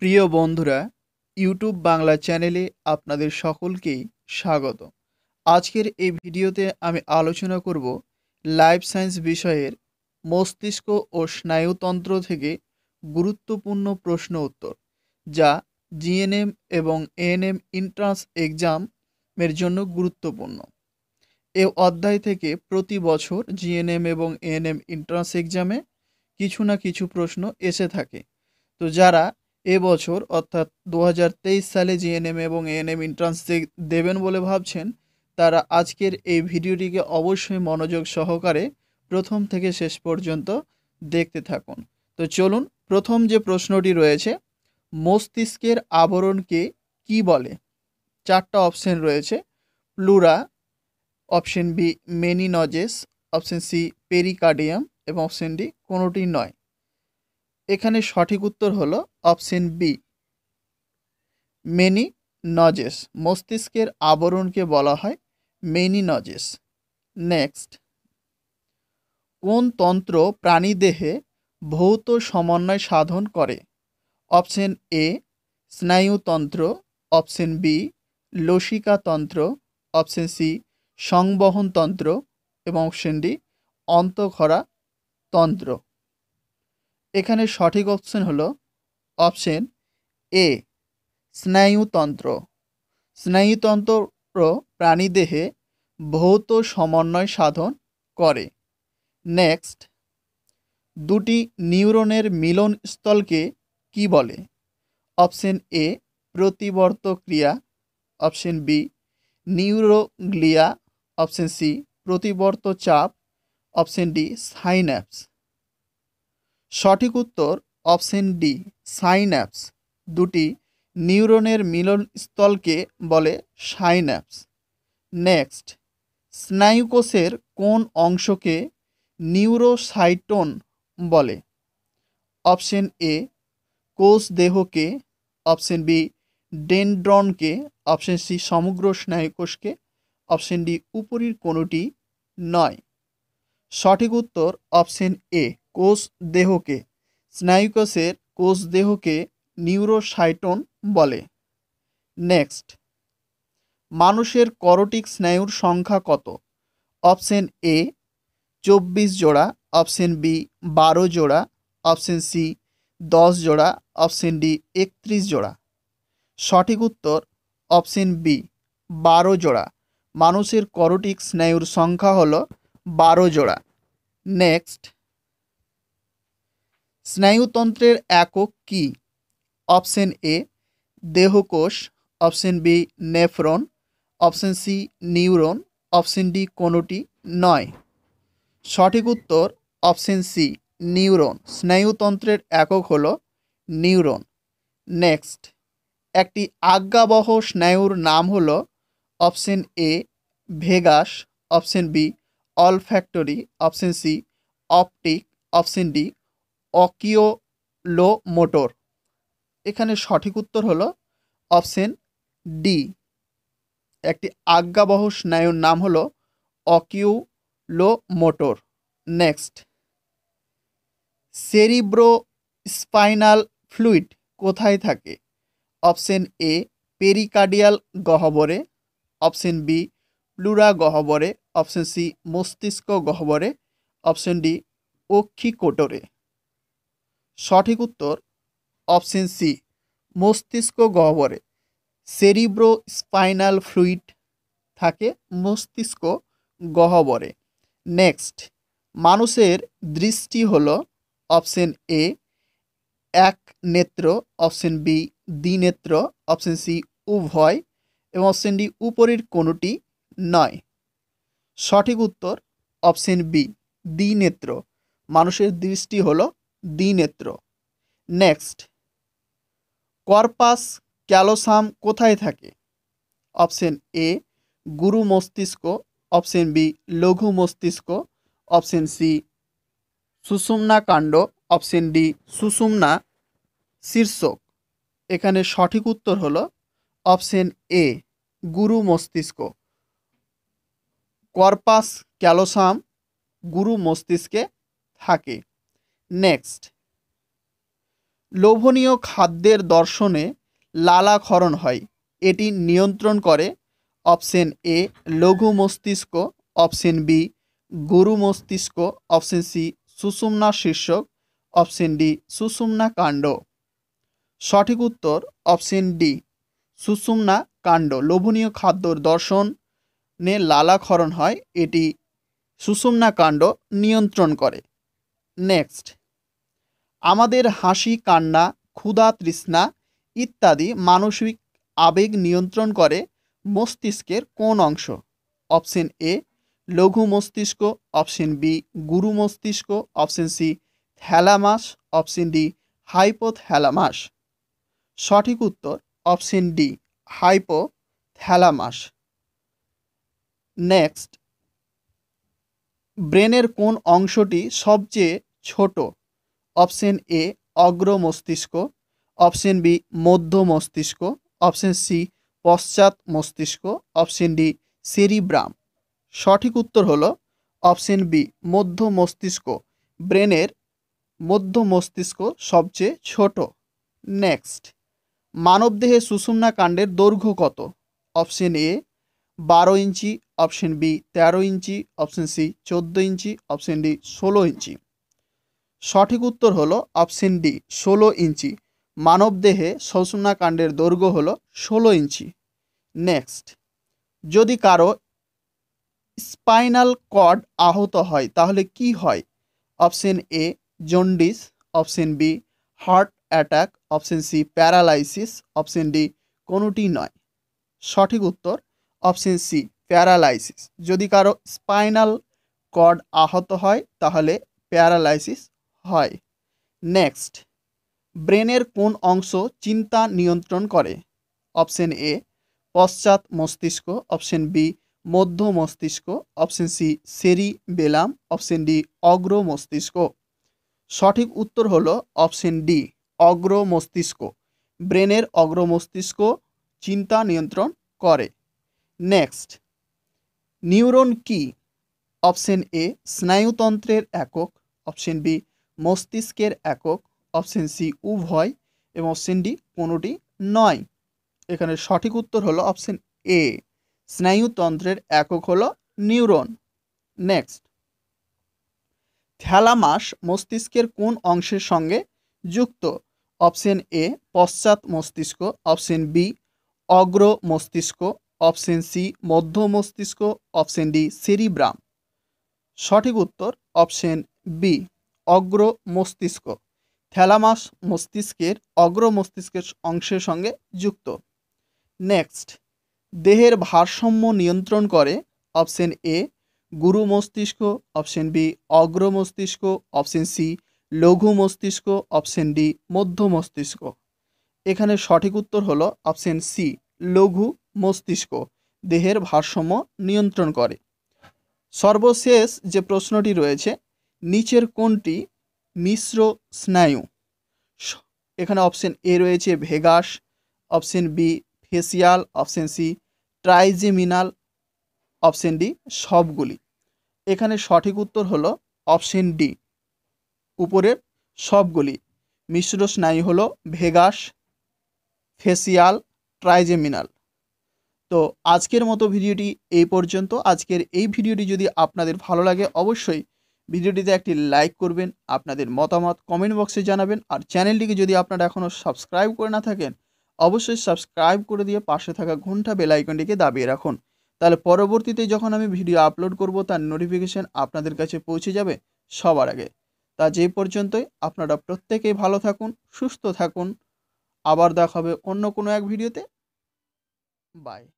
প্রিয় বন্ধুরা ইউটিউব বাংলা চ্যানেলে আপনাদের সকলকেই স্বাগত আজকের এই ভিডিওতে আমি আলোচনা করব লাইফ সায়েন্স বিষয়ের মস্তিষ্ক ও স্নায়ুতন্ত্র থেকে গুরুত্বপূর্ণ প্রশ্ন উত্তর যা জিএনএম এবং এএনএম এন্ট্রান্স এক্সামের জন্য গুরুত্বপূর্ণ এ অধ্যায় থেকে প্রতি বছর জিএনএম এবং এএনএম ইন্ট্রান্স এক্সামে কিছু না কিছু প্রশ্ন এসে থাকে তো যারা এবছর অর্থাৎ দু সালে জিএনএম এবং এএনএম এন্ট্রান্স দেবেন বলে ভাবছেন তারা আজকের এই ভিডিওটিকে অবশ্যই মনোযোগ সহকারে প্রথম থেকে শেষ পর্যন্ত দেখতে থাকুন তো চলুন প্রথম যে প্রশ্নটি রয়েছে মস্তিষ্কের আবরণকে কি বলে চারটা অপশন রয়েছে pleura option B meninges option C pericardium এবং অপশন ডি কোনোটি নয় এখানে সঠিক উত্তর হল অপশন বি মেনি নজেস মস্তিষ্কের আবরণকে বলা হয় মেনি নজেস নেক্সট কোন তন্ত্র প্রাণী দেহে ভৌত সমন্বয় সাধন করে অপশন এ স্নায়ুতন্ত্র অপশন বি লসিকাতন্ত্র অপশন সি সংবহনতন্ত্র এবং অপশন ডি অন্তঃরা তন্ত্র এখানে সঠিক অপশন হলো অপশন এ স্নায়ুতন্ত্র স্নায়ুতন্ত্র প্রাণীদেহে ভৌত সমন্বয় সাধন করে নেক্সট দুটি নিউরনের মিলনস্থলকে কি বলে অপশন এ প্রতিবর্ত ক্রিয়া option B neuroglia option C প্রতিবর্ত চাপ অপশন ডি সাইন্যাপস সঠিক উত্তর অপশন ডি সাইন্যাপস দুটি নিউরনের মিলনস্থলকে বলে সাইন্যাপস নেক্সট স্নায়ুকোষের কোন অংশকে নিউরোসাইটোন বলে অপশন এ কোষ দেহকে অপশন বি ডেনড্রনকে অপশন সি সমগ্র স্নায়ুকোষকে অপশন ডি উপরের কোনোটি নয় সঠিক উত্তর অপশন এ কোষ দেহকে স্নায়ুকোষের কোষ দেহকে নিউরোসাইটন বলে নেক্সট মানুষের করোটিক স্নায়ুর সংখ্যা কত অপশন এ চব্বিশ জোড়া অপশন বি বারো জোড়া অপশন সি দশ জোড়া অপশন ডি একত্রিশ জোড়া সঠিক উত্তর অপশন বি বারো জোড়া মানুষের করোটিক স্নায়ুর সংখ্যা হল বারো জোড়া নেক্সট স্নায়ুতন্ত্রের একক কি অপশন এ দেহকোষ option B nephron option C neuron option D কোনোটি নয় সঠিক উত্তর অপশন সি নিউরন স্নায়ুতন্ত্রের একক হল নিউরন নেক্সট একটি আজ্ঞাবহ স্নায়ুর নাম হল option A vagus option B factory option C optic option D oculomotor এখানে সঠিক উত্তর হলো অপশন ডি একটি আজ্ঞাবহ স্নায়ুর নাম হলো oculomotor next cerebrospinal fluid কোথায় থাকে অপশন এ পেরিকার্ডিয়াল গহ্বরে অপশন বি প্লুরা গহ্বরে অপশন সি মস্তিষ্ক গহ্বরে অপশন ডি অক্ষিকোটরে সঠিক উত্তর অপশন সি মস্তিষ্ক গহ্বরে সেরিব্রো স্পাইনাল ফ্লুইড থাকে মস্তিষ্ক গহ্বরে নেক্সট মানুষের দৃষ্টি হল অপশন এ এক নেত্র অপশন বি দ্বিনেত্র অপশন সি উভয় এবং অপশন ডি উপরের কোনোটি নয় সঠিক উত্তর অপশন বি দ্বিনেত্র মানুষের দৃষ্টি হলো দ্বিনেত্র নেক্সট কর্পাস ক্যালোসাম কোথায় থাকে অপশন এ গুরু মস্তিষ্ক অপশন বি লঘু মস্তিষ্ক অপশন সি সুষুমনা কাণ্ড অপশন ডি সুষুমনা শীর্ষক এখানে সঠিক উত্তর হল অপশন এ গুরু মস্তিষ্ক কর্পাস ক্যালোসাম গুরু মস্তিষ্কে থাকে নেক্সট লোভনীয় খাদ্যের দর্শনে লালাক্ষরণ হয় এটি নিয়ন্ত্রণ করে অপশন এ লঘু মস্তিষ্ক অপশন বি গুরু মস্তিষ্ক অপশন সি সুষুম্না শীর্ষক অপশন ডি সুষুম্না কাণ্ড সঠিক উত্তর অপশন ডি সুষুম্না কাণ্ড লোভনীয় খাদ্যর দর্শনে লালাক্ষরণ হয় এটি সুষুমনা কাণ্ড নিয়ন্ত্রণ করে নেক্সট আমাদের হাসি কান্না ক্ষুধা তৃষ্ণা ইত্যাদি মানসিক আবেগ নিয়ন্ত্রণ করে মস্তিষ্কের কোন অংশ অপশন এ লঘু মস্তিষ্ক অপশন বি গুরু মস্তিষ্ক option C thalamus option D hypothalamus সঠিক উত্তর অপশন ডি হাইপোথ্যালামাস নেক্সট ব্রেনের কোন অংশটি সবচেয়ে ছোট অপশন এ অগ্র মস্তিষ্ক অপশন বি মধ্য মস্তিষ্ক অপশন সি পশ্চাৎ মস্তিষ্ক অপশন ডি সেরিব্রাম সঠিক উত্তর হল অপশন বি মধ্য মস্তিষ্ক ব্রেনের মধ্য মস্তিষ্ক সবচেয়ে ছোট নেক্সট মানবদেহে সুষুম্না কাণ্ডের দৈর্ঘ্য কত অপশন এ বারো ইঞ্চি অপশন বি তেরো ইঞ্চি অপশন সি চোদ্দো ইঞ্চি অপশন ডি ষোলো ইঞ্চি সঠিক উত্তর হলো অপশন ডি ষোলো ইঞ্চি মানবদেহে কাণ্ডের দৈর্ঘ্য হলো ষোলো ইঞ্চি নেক্সট যদি কারো স্পাইনাল কর্ড আহত হয় তাহলে কি হয় option A jaundice option B heart attack option C paralysis option D কোনোটি নয় সঠিক উত্তর অপশন সি প্যারালাইসিস যদি কারো স্পাইনাল কর্ড আহত হয় তাহলে প্যারালাইসিস হয় নেক্সট ব্রেনের কোন অংশ চিন্তা নিয়ন্ত্রণ করে অপশন এ পশ্চাৎ মস্তিষ্ক অপশন বি মধ্য মস্তিষ্ক অপশন সি সেরি বেলাম অপশন ডি অগ্র মস্তিষ্ক সঠিক উত্তর হল অপশন ডি অগ্র মস্তিষ্ক ব্রেনের অগ্র মস্তিষ্ক চিন্তা নিয়ন্ত্রণ করে নেক্সট নিউরন কি অপশন এ স্নায়ুতন্ত্রের একক অপশন বি মস্তিষ্কের একক অপশন সি উভয় এবং অপশন ডি কোনোটি নয় এখানে সঠিক উত্তর হলো অপশন এ স্নায়ুতন্ত্রের একক হলো নিউরন নেক্সট থ্যালামাস মস্তিষ্কের কোন অংশের সঙ্গে যুক্ত অপশন এ পশ্চাৎ মস্তিষ্ক অপশন বি অগ্র মস্তিষ্ক অপশন সি মধ্য মস্তিষ্ক অপশন ডি সেরিব্রাম সঠিক উত্তর অপশন বি অগ্র মস্তিষ্ক থ্যালামাস মস্তিষ্কের অগ্র মস্তিষ্কের অংশের সঙ্গে যুক্ত নেক্সট দেহের ভারসাম্য নিয়ন্ত্রণ করে অপশন এ গুরু মস্তিষ্ক অপশন বি অগ্র মস্তিষ্ক অপশন সি লঘু মস্তিষ্ক অপশন ডি মধ্য মস্তিষ্ক এখানে সঠিক উত্তর হলো অপশন সি লঘু মস্তিষ্ক দেহের ভারসাম্য নিয়ন্ত্রণ করে সর্বশেষ যে প্রশ্নটি রয়েছে নিচের কোনটি মিশ্র স্নায়ু এখানে অপশন এ রয়েছে vagus option B facial option C trigeminal option D সবগুলি এখানে সঠিক উত্তর হল অপশন ডি উপরের সবগুলি মিশ্র স্নায়ু হল ভেগাস ফেসিয়াল ট্রাইজেমিনাল তো আজকের মতো ভিডিওটি এই পর্যন্ত আজকের এই ভিডিওটি যদি আপনাদের ভালো লাগে অবশ্যই ভিডিওটিতে একটি লাইক করবেন আপনাদের মতামত কমেন্ট বক্সে জানাবেন আর চ্যানেলটিকে যদি আপনারা এখনও সাবস্ক্রাইব করে না থাকেন অবশ্যই সাবস্ক্রাইব করে দিয়ে পাশে থাকা ঘন্টা বেলাইকনটিকে দাবিয়ে রাখুন তাহলে পরবর্তীতে যখন আমি ভিডিও আপলোড করব তার নোটিফিকেশান আপনাদের কাছে পৌঁছে যাবে সবার আগে তা যে পর্যন্তই আপনারা প্রত্যেকেই ভালো থাকুন সুস্থ থাকুন আবার দেখাবে অন্য কোনো এক ভিডিওতে বাই